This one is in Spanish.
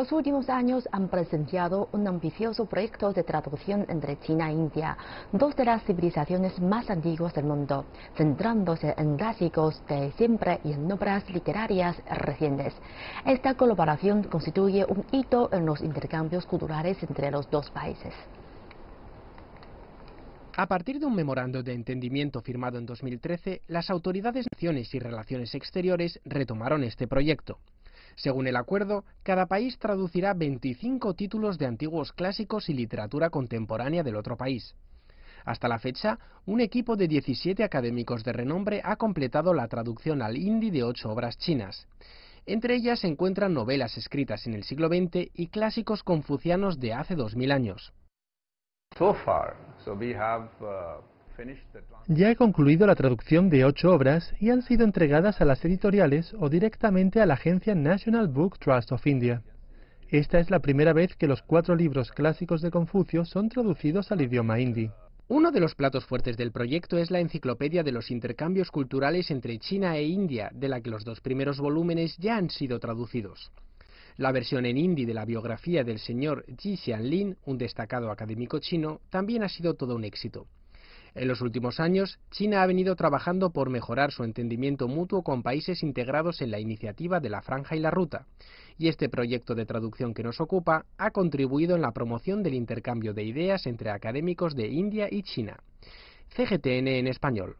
Los últimos años han presenciado un ambicioso proyecto de traducción entre China e India, dos de las civilizaciones más antiguas del mundo, centrándose en clásicos de siempre y en obras literarias recientes. Esta colaboración constituye un hito en los intercambios culturales entre los dos países. A partir de un memorando de entendimiento firmado en 2013, las autoridades de Naciones y Relaciones Exteriores retomaron este proyecto. Según el acuerdo, cada país traducirá 25 títulos de antiguos clásicos y literatura contemporánea del otro país. Hasta la fecha, un equipo de 17 académicos de renombre ha completado la traducción al hindi de ocho obras chinas. Entre ellas se encuentran novelas escritas en el siglo XX y clásicos confucianos de hace 2000 años. Uh, ya he concluido la traducción de ocho obras y han sido entregadas a las editoriales o directamente a la agencia National Book Trust of India. Esta es la primera vez que los cuatro libros clásicos de Confucio son traducidos al idioma hindi. Uno de los platos fuertes del proyecto es la Enciclopedia de los Intercambios Culturales entre China e India, de la que los dos primeros volúmenes ya han sido traducidos. La versión en hindi de la biografía del señor Ji Xianlin, un destacado académico chino, también ha sido todo un éxito. En los últimos años, China ha venido trabajando por mejorar su entendimiento mutuo con países integrados en la iniciativa de la Franja y la Ruta, y este proyecto de traducción que nos ocupa ha contribuido en la promoción del intercambio de ideas entre académicos de India y China. CGTN en español.